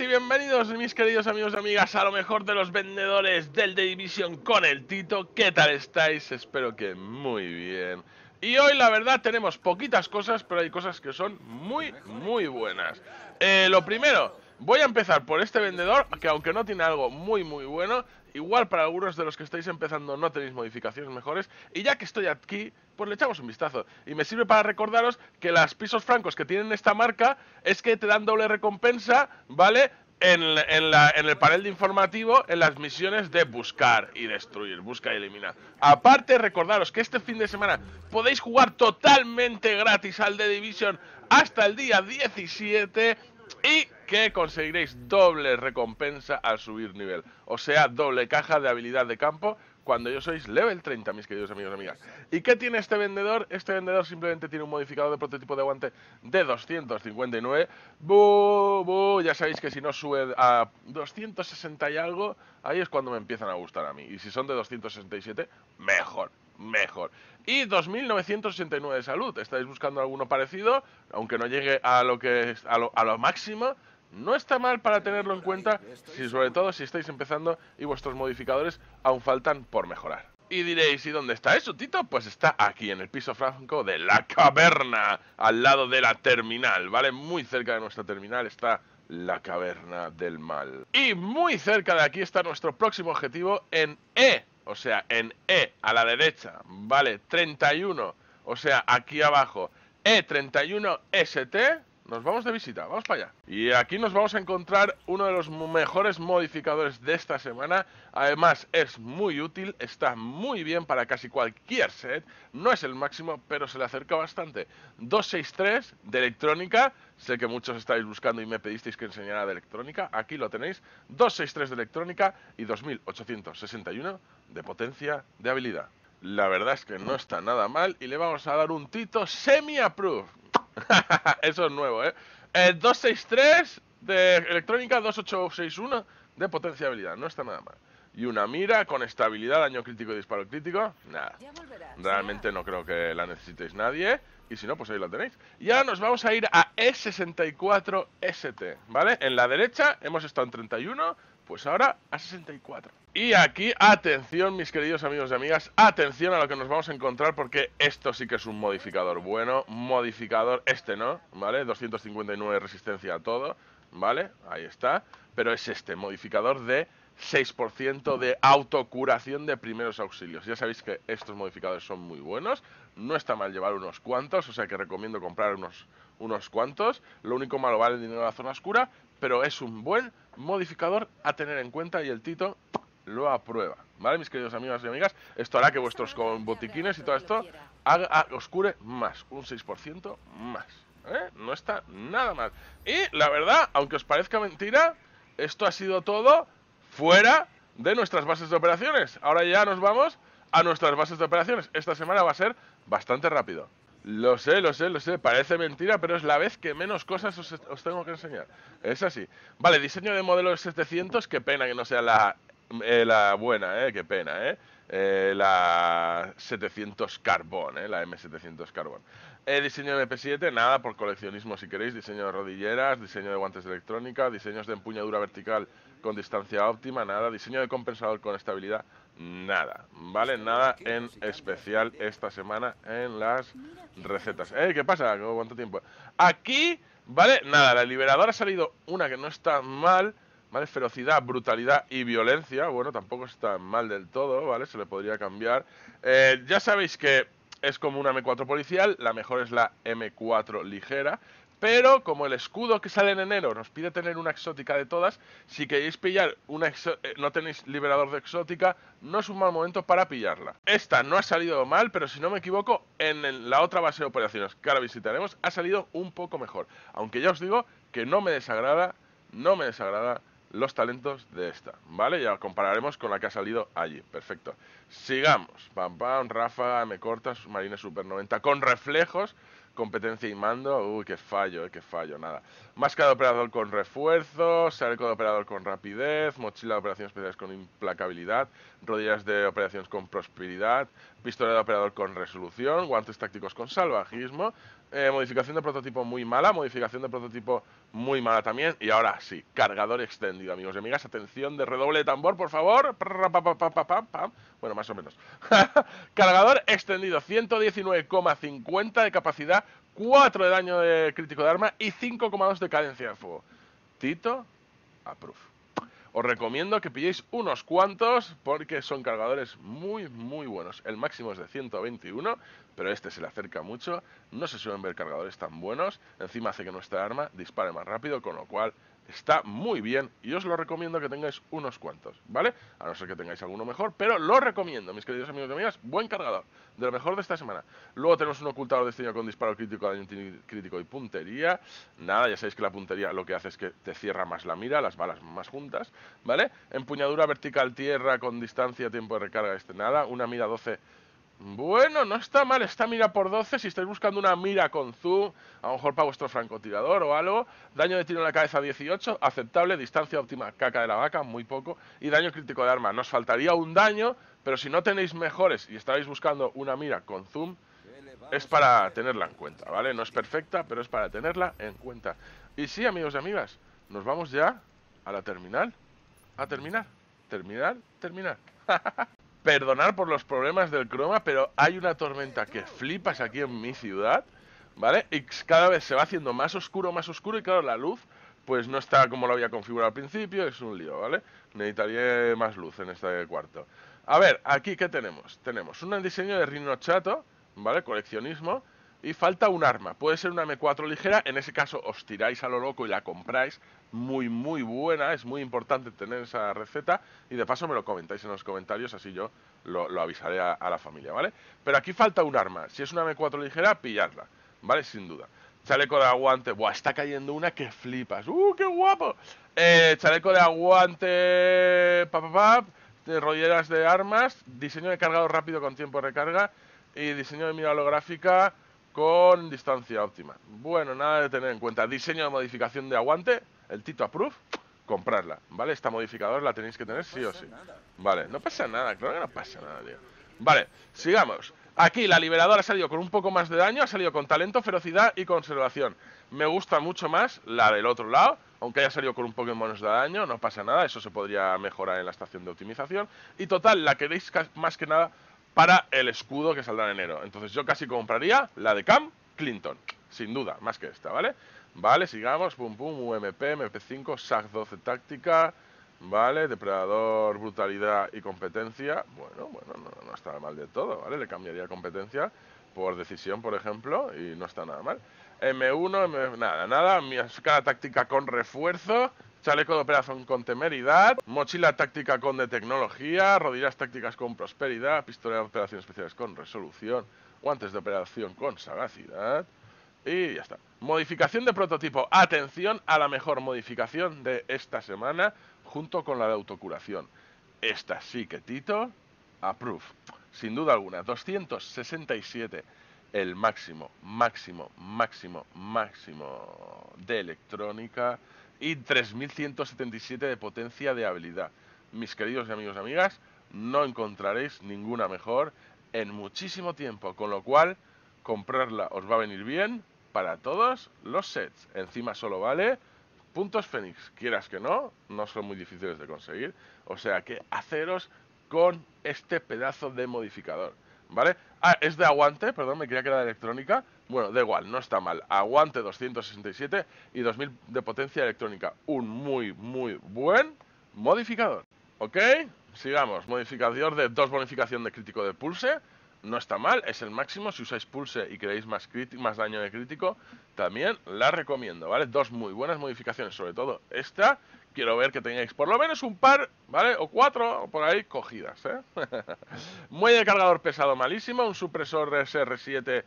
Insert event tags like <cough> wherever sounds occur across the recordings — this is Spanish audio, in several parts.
y bienvenidos mis queridos amigos y amigas a lo mejor de los vendedores del The Division con el Tito. ¿Qué tal estáis? Espero que muy bien. Y hoy la verdad tenemos poquitas cosas, pero hay cosas que son muy, muy buenas. Eh, lo primero, voy a empezar por este vendedor, que aunque no tiene algo muy, muy bueno, Igual para algunos de los que estáis empezando no tenéis modificaciones mejores. Y ya que estoy aquí, pues le echamos un vistazo. Y me sirve para recordaros que las pisos francos que tienen esta marca es que te dan doble recompensa, ¿vale? En, la, en, el panel de informativo, en las misiones de buscar y destruir, busca y eliminar. Aparte, recordaros que este fin de semana podéis jugar totalmente gratis al The Division hasta el día 17 y que conseguiréis doble recompensa al subir nivel. O sea, doble caja de habilidad de campo cuando yo sois level 30, mis queridos amigos y amigas. ¿Y qué tiene este vendedor? Este vendedor simplemente tiene un modificador de prototipo de guante de 259. Ya sabéis que si no sube a 260 y algo, ahí es cuando me empiezan a gustar a mí. Y si son de 267, mejor mejor. Y 2.989 de salud. ¿Estáis buscando alguno parecido? Aunque no llegue a lo, que a lo, máximo, no está mal para tenerlo en cuenta, si sobre todo si estáis empezando y vuestros modificadores aún faltan por mejorar. Y diréis, ¿y dónde está eso, Tito? Pues está aquí, en el piso franco de la caverna, al lado de la terminal, ¿vale? Muy cerca de nuestra terminal está la caverna del mal. Y muy cerca de aquí está nuestro próximo objetivo en E o sea, en E a la derecha, ¿vale? 31, o sea, aquí abajo, E31ST, nos vamos de visita, vamos para allá. Y aquí nos vamos a encontrar uno de los mejores modificadores de esta semana. Además es muy útil, está muy bien para casi cualquier set. No es el máximo, pero se le acerca bastante. 263 de electrónica. Sé que muchos estáis buscando y me pedisteis que enseñara de electrónica. Aquí lo tenéis. 263 de electrónica y 2861 de potencia de habilidad. La verdad es que no está nada mal y le vamos a dar un tito semi-approved. <laughs> Eso es nuevo, ¿eh? 263 eh, de electrónica, 2861 de potencia No está nada mal. Y una mira con estabilidad, daño crítico y disparo crítico. Nada. Realmente no creo que la necesitéis nadie. Y si no, pues ahí la tenéis. ya nos vamos a ir a E64ST, ¿vale? En la derecha hemos estado en 31 pues ahora a 64. Y aquí, atención mis queridos amigos y amigas, atención a lo que nos vamos a encontrar porque esto sí que es un modificador bueno, modificador este no, ¿vale? 259 resistencia a todo, ¿vale? Ahí está, pero es este, modificador de 6% de autocuración de primeros auxilios. Ya sabéis que estos modificadores son muy buenos. No está mal llevar unos cuantos, o sea que recomiendo comprar unos, unos cuantos. Lo único malo vale el dinero de la zona oscura, pero es un buen modificador a tener en cuenta y el Tito lo aprueba. ¿Vale, mis queridos amigos y amigas? Esto hará que vuestros con botiquines y todo esto os cure más, un 6% más. ¿eh? No está nada mal. Y la verdad, aunque os parezca mentira, esto ha sido todo fuera de nuestras bases de operaciones. Ahora ya nos vamos a nuestras bases de operaciones. Esta semana va a ser bastante rápido. Lo sé, lo sé, lo sé. Parece mentira, pero es la vez que menos cosas os, tengo que enseñar. Es así. Vale, diseño de modelos 700. Qué pena que no sea la eh, la buena, eh, qué pena, eh. Eh, la 700 Carbón, la M700 Carbón. diseño de MP7, nada, por coleccionismo si queréis, diseño de rodilleras, diseño de guantes de electrónica, diseños de empuñadura vertical con distancia óptima, nada, diseño de compensador con estabilidad, nada, ¿vale? Nada en especial esta semana en las recetas. ¿Eh? ¿Qué pasa? ¿Cuánto tiempo? Aquí, ¿vale? Nada, la liberadora ha salido una que no está mal, ¿vale? Ferocidad, brutalidad y violencia, bueno, tampoco está mal del todo, ¿vale? Se le podría cambiar. Eh, ya sabéis que es como una M4 policial, la mejor es la M4 ligera, pero como el escudo que sale en enero nos pide tener una exótica de todas, si queréis pillar una eh, no tenéis liberador de exótica, no es un mal momento para pillarla. Esta no ha salido mal, pero si no me equivoco, en la otra base de operaciones que ahora visitaremos ha salido un poco mejor. Aunque ya os digo que no me desagrada, no me desagrada los talentos de esta, ¿vale? Ya compararemos con la que ha salido allí, perfecto. Sigamos, pam pam, Rafa, me cortas, Marina Super 90, con reflejos, competencia y mando, uy, qué fallo, eh, qué fallo, nada. Máscara de operador con refuerzo, sarco de operador con rapidez, mochila de operaciones especiales con implacabilidad, rodillas de operaciones con prosperidad, pistola de operador con resolución, guantes tácticos con salvajismo, eh, modificación de prototipo muy mala, modificación de prototipo muy mala también. Y ahora sí, cargador extendido, amigos y amigas. Atención de redoble de tambor, por favor. Bueno, más o menos. <laughs> cargador extendido, 119,50 de capacidad, 4 de daño de crítico de arma y 5,2 de cadencia de fuego. Tito, approve. Os recomiendo que pilléis unos cuantos porque son cargadores muy, muy buenos. El máximo es de 121, pero este se le acerca mucho. No se suelen ver cargadores tan buenos. Encima hace que nuestra arma dispare más rápido, con lo cual Está muy bien y os lo recomiendo que tengáis unos cuantos, ¿vale? A no ser que tengáis alguno mejor, pero lo recomiendo, mis queridos amigos y amigas. Buen cargador, de lo mejor de esta semana. Luego tenemos un ocultador destino con disparo crítico, daño crítico y puntería. Nada, ya sabéis que la puntería lo que hace es que te cierra más la mira, las balas más juntas, ¿vale? Empuñadura vertical tierra con distancia, tiempo de recarga, este nada. Una mira 12 bueno, no está mal está mira por 12. Si estáis buscando una mira con zoom, a lo mejor para vuestro francotirador o algo. Daño de tiro en la cabeza 18, aceptable. Distancia óptima, caca de la vaca, muy poco. Y daño crítico de arma. Nos faltaría un daño, pero si no tenéis mejores y estáis buscando una mira con zoom, es para tenerla en cuenta, ¿vale? No es perfecta, pero es para tenerla en cuenta. Y sí, amigos y amigas, nos vamos ya a la terminal. A terminar, terminar, terminar. <laughs> perdonar por los problemas del croma, pero hay una tormenta que flipas aquí en mi ciudad, ¿vale? Y cada vez se va haciendo más oscuro, más oscuro, y claro, la luz, pues no está como lo había configurado al principio, es un lío, ¿vale? Necesitaría más luz en este cuarto. A ver, aquí, ¿qué tenemos? Tenemos un diseño de Chato, ¿vale? Coleccionismo, y falta un arma. Puede ser una M4 ligera, en ese caso os tiráis a lo loco y la compráis. Muy, muy buena, es muy importante tener esa receta. Y de paso me lo comentáis en los comentarios, así yo lo, avisaré a, la familia, ¿vale? Pero aquí falta un arma. Si es una M4 ligera, pilladla, ¿vale? Sin duda. Chaleco de aguante. Buah, está cayendo una que flipas. ¡Uh, qué guapo! Eh, chaleco de aguante. papapap de rolleras de armas. Diseño de cargado rápido con tiempo de recarga. Y diseño de mira holográfica con distancia óptima. Bueno, nada de tener en cuenta. Diseño de modificación de aguante, el Tito Approve, comprarla, ¿vale? Esta modificadora la tenéis que tener sí o sí. Vale, no pasa nada, claro que no pasa nada, tío. Vale, sigamos. Aquí la liberadora ha salido con un poco más de daño, ha salido con talento, ferocidad y conservación. Me gusta mucho más la del otro lado, aunque haya salido con un poco menos de daño, no pasa nada, eso se podría mejorar en la estación de optimización. Y total, la queréis más que nada para el escudo que saldrá en enero. Entonces yo casi compraría la de Cam Clinton, sin duda, más que esta, ¿vale? Vale, sigamos, pum pum, UMP, MP5, SAC 12 táctica, ¿vale? Depredador, brutalidad y competencia. Bueno, bueno, no, está mal de todo, ¿vale? Le cambiaría competencia por decisión, por ejemplo, y no está nada mal. M1, nada, nada, mi táctica con refuerzo chaleco de operación con temeridad, mochila táctica con de tecnología, rodillas tácticas con prosperidad, pistola de operaciones especiales con resolución, guantes de operación con sagacidad y ya está. Modificación de prototipo. Atención a la mejor modificación de esta semana junto con la de autocuración. Esta sí que Tito, approve. Sin duda alguna, 267 el máximo, máximo, máximo, máximo de electrónica y 3177 de potencia de habilidad. Mis queridos amigos y amigas, no encontraréis ninguna mejor en muchísimo tiempo, con lo cual comprarla os va a venir bien para todos los sets. Encima solo vale puntos Fénix, quieras que no, no son muy difíciles de conseguir, o sea que haceros con este pedazo de modificador, ¿vale? Ah, es de aguante, perdón, me quería que era de electrónica, bueno, da igual, no está mal. Aguante 267 y 2000 de potencia electrónica. Un muy, muy buen modificador. ¿Ok? Sigamos. Modificador de dos bonificación de crítico de pulse. No está mal, es el máximo. Si usáis pulse y queréis más, más daño de crítico, también la recomiendo, ¿vale? Dos muy buenas modificaciones, sobre todo esta. Quiero ver que tengáis por lo menos un par, ¿vale? O cuatro, por ahí, cogidas, ¿eh? <laughs> Muelle de cargador pesado malísimo, un supresor SR7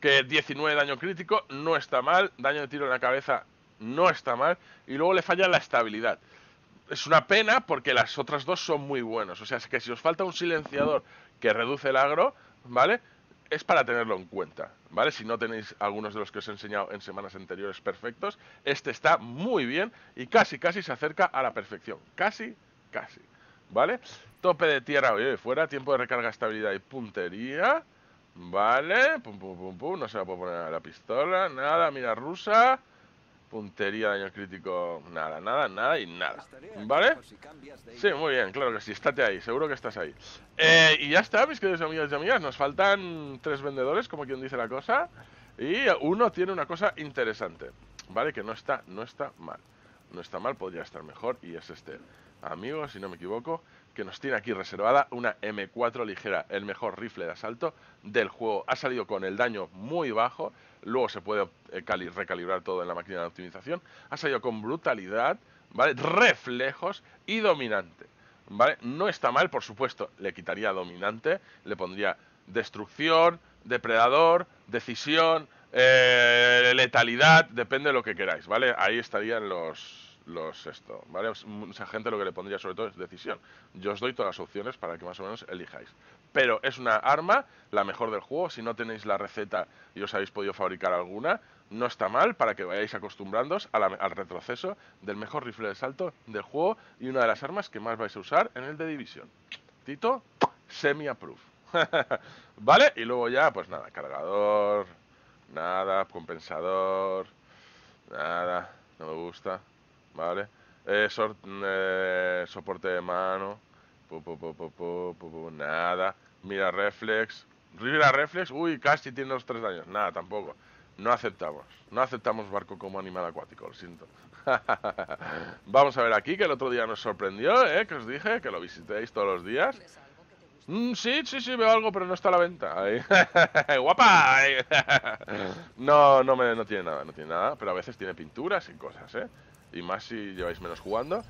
que 19 daño crítico no está mal, daño de tiro en la cabeza no está mal, y luego le falla la estabilidad. Es una pena porque las otras dos son muy buenos, o sea, es que si os falta un silenciador que reduce el agro, ¿vale? Es para tenerlo en cuenta, ¿vale? Si no tenéis algunos de los que os he enseñado en semanas anteriores perfectos, este está muy bien y casi, casi se acerca a la perfección, casi, casi, ¿vale? Tope de tierra, oye, fuera, tiempo de recarga, estabilidad y puntería, Vale, pum, pum, pum, pum, no se la puedo poner a la pistola, nada, mira rusa, puntería, daño crítico, nada, nada, nada y nada, ¿vale? Sí, muy bien, claro que sí, estate ahí, seguro que estás ahí. Eh, y ya está, mis queridos amigos y amigas, nos faltan tres vendedores, como quien dice la cosa, y uno tiene una cosa interesante, ¿vale? Que no está, no está mal, no está mal, podría estar mejor, y es este amigo, si no me equivoco, que nos tiene aquí reservada una M4 ligera, el mejor rifle de asalto del juego. Ha salido con el daño muy bajo, luego se puede eh, recalibrar todo en la máquina de optimización. Ha salido con brutalidad, ¿vale? Reflejos y dominante, ¿vale? No está mal, por supuesto, le quitaría dominante, le pondría destrucción, depredador, decisión, eh, letalidad, depende de lo que queráis, ¿vale? Ahí estarían los, los esto, ¿vale? Mucha gente lo que le pondría sobre todo es decisión. Yo os doy todas las opciones para que más o menos elijáis. Pero es una arma, la mejor del juego, si no tenéis la receta y os habéis podido fabricar alguna, no está mal para que vayáis acostumbrándoos al retroceso del mejor rifle de salto del juego y una de las armas que más vais a usar en el de división. Tito, semi-approve. <laughs> ¿Vale? Y luego ya, pues nada, cargador, nada, compensador, nada, no me gusta. ¿vale? Eh, soporte de mano, nada, mira reflex, mira reflex, uy, casi tiene los tres daños, nada, tampoco. No aceptamos, no aceptamos barco como animal acuático, lo siento. <laughs> Vamos a ver aquí, que el otro día nos sorprendió, ¿eh? que os dije, que lo visitéis todos los días. Mm, sí, sí, sí, veo algo, pero no está a la venta. <laughs> ¡Guapa! <laughs> no, no, me, no tiene nada, no tiene nada, pero a veces tiene pinturas y cosas, ¿eh? y más si lleváis menos jugando.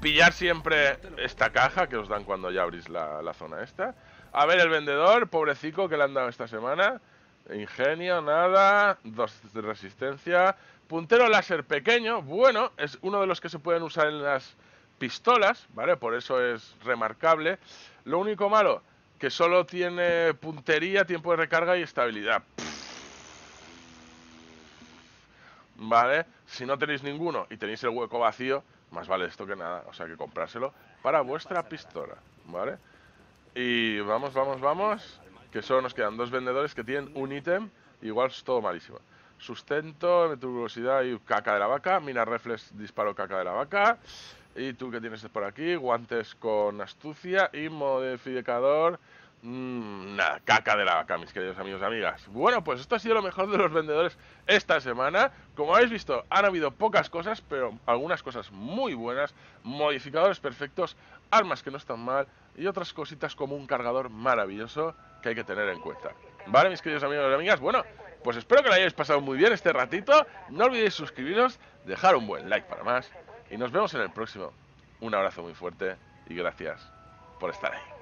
Pillar siempre esta caja que os dan cuando ya abrís la, zona esta. A ver el vendedor, pobrecico que le han dado esta semana. Ingenio, nada, dos de resistencia. Puntero láser pequeño, bueno, es uno de los que se pueden usar en las pistolas, ¿vale? Por eso es remarcable. Lo único malo, que solo tiene puntería, tiempo de recarga y estabilidad. ¿vale? Si no tenéis ninguno y tenéis el hueco vacío, más vale esto que nada, o sea que comprárselo para vuestra pistola, ¿vale? Y vamos, vamos, vamos, que solo nos quedan dos vendedores que tienen un ítem, igual es todo malísimo. Sustento, metulosidad y caca de la vaca, mina reflex, disparo caca de la vaca, y tú que tienes por aquí, guantes con astucia y modificador Mm, Nada, caca de la vaca, mis queridos amigos y amigas. Bueno, pues esto ha sido lo mejor de los vendedores esta semana. Como habéis visto, han habido pocas cosas, pero algunas cosas muy buenas, modificadores perfectos, armas que no están mal y otras cositas como un cargador maravilloso que hay que tener en cuenta. Vale, mis queridos amigos y amigas, bueno, pues espero que lo hayáis pasado muy bien este ratito. No olvidéis suscribiros, dejar un buen like para más y nos vemos en el próximo. Un abrazo muy fuerte y gracias por estar ahí.